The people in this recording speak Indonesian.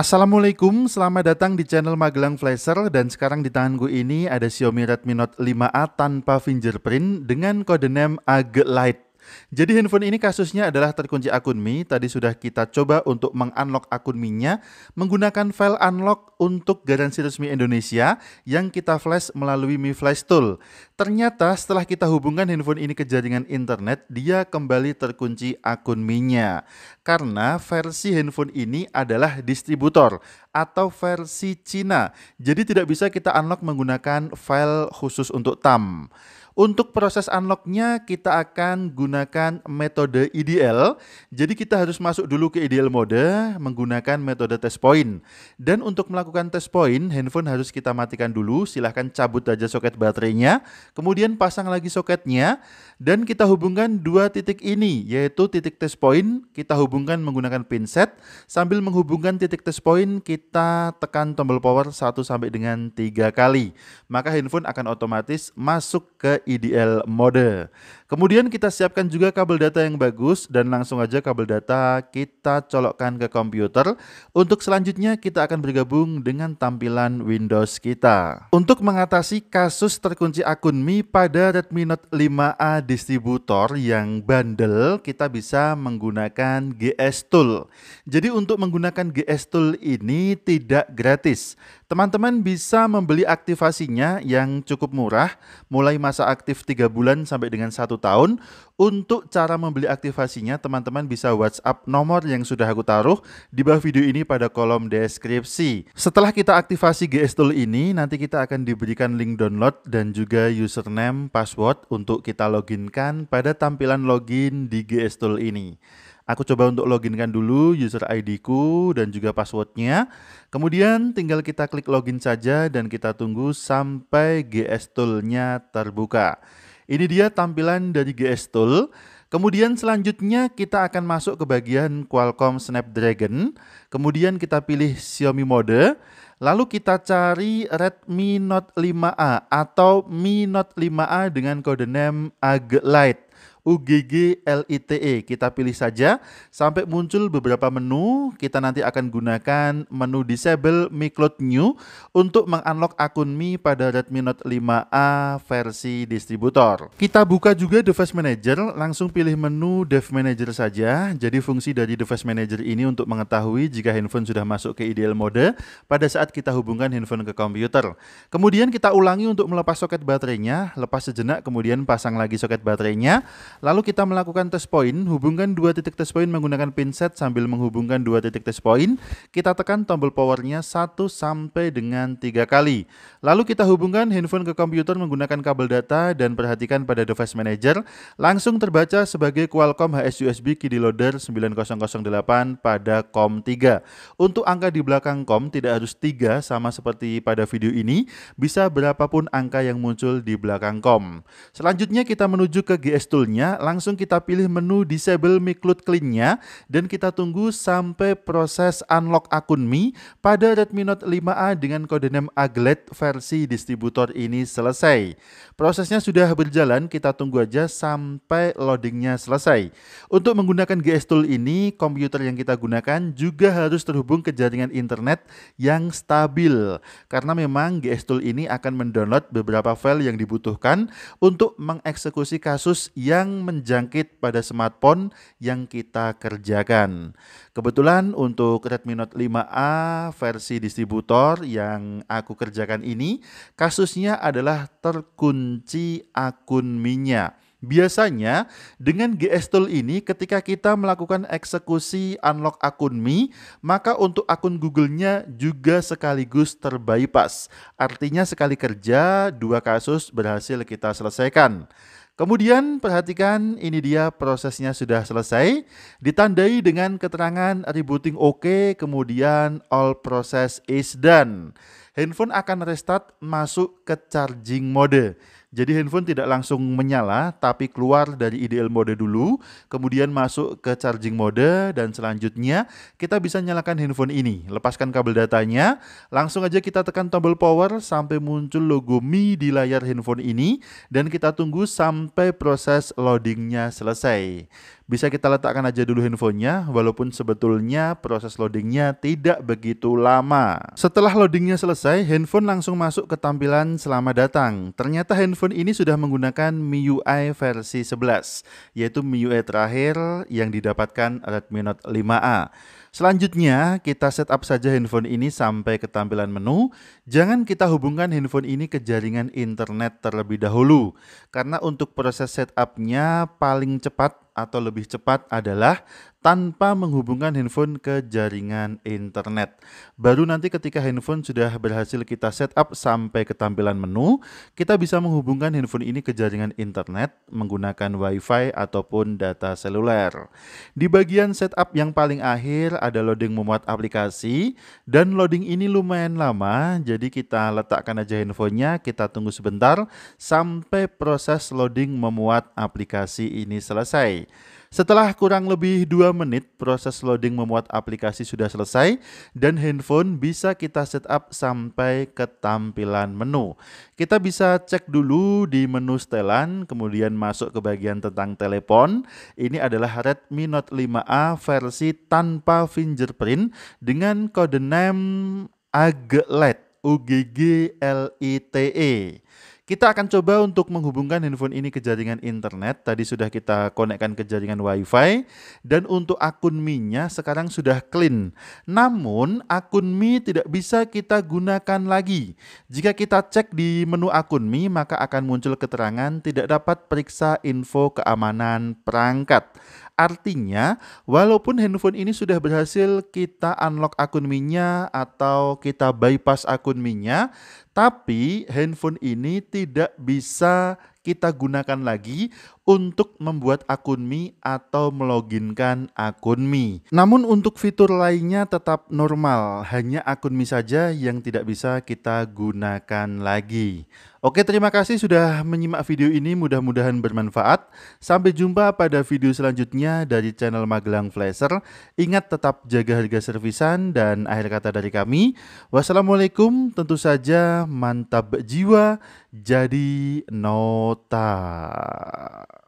Assalamualaikum, selamat datang di channel Magelang Flasher dan sekarang di tanganku ini ada Xiaomi Redmi Note 5A tanpa fingerprint dengan kode name Agelite. Light. Jadi handphone ini kasusnya adalah terkunci akun Mi. Tadi sudah kita coba untuk mengunlock akun Mi-nya menggunakan file unlock untuk garansi resmi Indonesia yang kita flash melalui Mi Flash Tool. Ternyata setelah kita hubungkan handphone ini ke jaringan internet, dia kembali terkunci akun Mi-nya. Karena versi handphone ini adalah distributor atau versi Cina. Jadi tidak bisa kita unlock menggunakan file khusus untuk TAM. Untuk proses unlocknya kita akan gunakan metode IDL. E Jadi kita harus masuk dulu ke IDL e mode menggunakan metode test point. Dan untuk melakukan test point, handphone harus kita matikan dulu. Silahkan cabut aja soket baterainya. Kemudian pasang lagi soketnya. Dan kita hubungkan dua titik ini, yaitu titik test point kita hubungkan menggunakan pinset. Sambil menghubungkan titik test point, kita tekan tombol power 1 sampai dengan 3 kali. Maka handphone akan otomatis masuk ke IDL mode. Kemudian kita siapkan juga kabel data yang bagus dan langsung aja kabel data kita colokkan ke komputer. Untuk selanjutnya kita akan bergabung dengan tampilan Windows kita. Untuk mengatasi kasus terkunci akun Mi pada Redmi Note 5A distributor yang bandel, kita bisa menggunakan GS Tool. Jadi untuk menggunakan GS Tool ini tidak gratis. Teman-teman bisa membeli aktivasinya yang cukup murah, mulai masa aktif 3 bulan sampai dengan 1 tahun. Untuk cara membeli aktivasinya, teman-teman bisa WhatsApp nomor yang sudah aku taruh di bawah video ini pada kolom deskripsi. Setelah kita aktivasi GS Tool ini, nanti kita akan diberikan link download dan juga username, password untuk kita loginkan pada tampilan login di GS Tool ini. Aku coba untuk loginkan dulu user ID ku dan juga passwordnya. Kemudian tinggal kita klik login saja dan kita tunggu sampai GS Tool-nya terbuka. Ini dia tampilan dari GS Tool. Kemudian selanjutnya kita akan masuk ke bagian Qualcomm Snapdragon. Kemudian kita pilih Xiaomi mode. Lalu kita cari Redmi Note 5A atau Mi Note 5A dengan kode name Lite. UGG LITE. Kita pilih saja sampai muncul beberapa menu. Kita nanti akan gunakan menu disable Mi Cloud New untuk mengunlock akun Mi pada Redmi Note 5A versi distributor. Kita buka juga Device Manager, langsung pilih menu Dev Manager saja. Jadi fungsi dari Device Manager ini untuk mengetahui jika handphone sudah masuk ke ideal mode pada saat kita hubungkan handphone ke komputer. Kemudian kita ulangi untuk melepas soket baterainya, lepas sejenak kemudian pasang lagi soket baterainya. Lalu kita melakukan test point, hubungkan dua titik test point menggunakan pinset sambil menghubungkan dua titik test point. Kita tekan tombol powernya 1 sampai dengan 3 kali. Lalu kita hubungkan handphone ke komputer menggunakan kabel data dan perhatikan pada device manager, langsung terbaca sebagai Qualcomm HSUSB KD Loader 9008 pada COM3. Untuk angka di belakang COM tidak harus 3 sama seperti pada video ini, bisa berapapun angka yang muncul di belakang COM. Selanjutnya kita menuju ke GS Toolnya menunya, langsung kita pilih menu disable Mi Cloud Clean-nya dan kita tunggu sampai proses unlock akun Mi pada Redmi Note 5A dengan kode name Aglet versi distributor ini selesai. Prosesnya sudah berjalan, kita tunggu aja sampai loadingnya selesai. Untuk menggunakan GS Tool ini, komputer yang kita gunakan juga harus terhubung ke jaringan internet yang stabil. Karena memang GS Tool ini akan mendownload beberapa file yang dibutuhkan untuk mengeksekusi kasus yang yang menjangkit pada smartphone yang kita kerjakan. Kebetulan untuk Redmi Note 5A versi distributor yang aku kerjakan ini, kasusnya adalah terkunci akun Mi-nya. Biasanya dengan GS Tool ini ketika kita melakukan eksekusi unlock akun Mi, maka untuk akun Google-nya juga sekaligus terbypass. Artinya sekali kerja, dua kasus berhasil kita selesaikan. Kemudian perhatikan ini dia prosesnya sudah selesai, ditandai dengan keterangan rebooting oke, okay, kemudian all process is done. Handphone akan restart masuk ke charging mode. Jadi handphone tidak langsung menyala, tapi keluar dari ideal mode dulu, kemudian masuk ke charging mode, dan selanjutnya kita bisa nyalakan handphone ini. Lepaskan kabel datanya, langsung aja kita tekan tombol power sampai muncul logo Mi di layar handphone ini, dan kita tunggu sampai proses loadingnya selesai. Bisa kita letakkan aja dulu handphonenya, walaupun sebetulnya proses loadingnya tidak begitu lama. Setelah loadingnya selesai, handphone langsung masuk ke tampilan selamat datang. Ternyata handphone iPhone ini sudah menggunakan MIUI versi 11, yaitu MIUI terakhir yang didapatkan Redmi Note 5A. Selanjutnya, kita setup saja handphone ini sampai ke tampilan menu. Jangan kita hubungkan handphone ini ke jaringan internet terlebih dahulu, karena untuk proses setupnya paling cepat atau lebih cepat adalah tanpa menghubungkan handphone ke jaringan internet. Baru nanti ketika handphone sudah berhasil kita setup sampai ke tampilan menu, kita bisa menghubungkan handphone ini ke jaringan internet menggunakan WiFi ataupun data seluler. Di bagian setup yang paling akhir ada loading memuat aplikasi dan loading ini lumayan lama, jadi kita letakkan aja handphonenya, kita tunggu sebentar sampai proses loading memuat aplikasi ini selesai. Setelah kurang lebih 2 menit, proses loading memuat aplikasi sudah selesai dan handphone bisa kita setup sampai ke tampilan menu. Kita bisa cek dulu di menu setelan, kemudian masuk ke bagian tentang telepon. Ini adalah Redmi Note 5A versi tanpa fingerprint dengan kode name Aglet. UGG LITE. Kita akan coba untuk menghubungkan handphone ini ke jaringan internet. Tadi sudah kita konekkan ke jaringan WiFi dan untuk akun Mi-nya sekarang sudah clean. Namun akun Mi tidak bisa kita gunakan lagi. Jika kita cek di menu akun Mi maka akan muncul keterangan tidak dapat periksa info keamanan perangkat Artinya, walaupun handphone ini sudah berhasil kita unlock akun mi atau kita bypass akun mi tapi handphone ini tidak bisa kita gunakan lagi untuk membuat akun Mi atau meloginkan akun Mi. Namun untuk fitur lainnya tetap normal, hanya akun Mi saja yang tidak bisa kita gunakan lagi. Oke, terima kasih sudah menyimak video ini, mudah-mudahan bermanfaat. Sampai jumpa pada video selanjutnya dari channel Magelang Flasher. Ingat tetap jaga harga servisan dan akhir kata dari kami. Wassalamualaikum, tentu saja mantap jiwa, jadi nol τα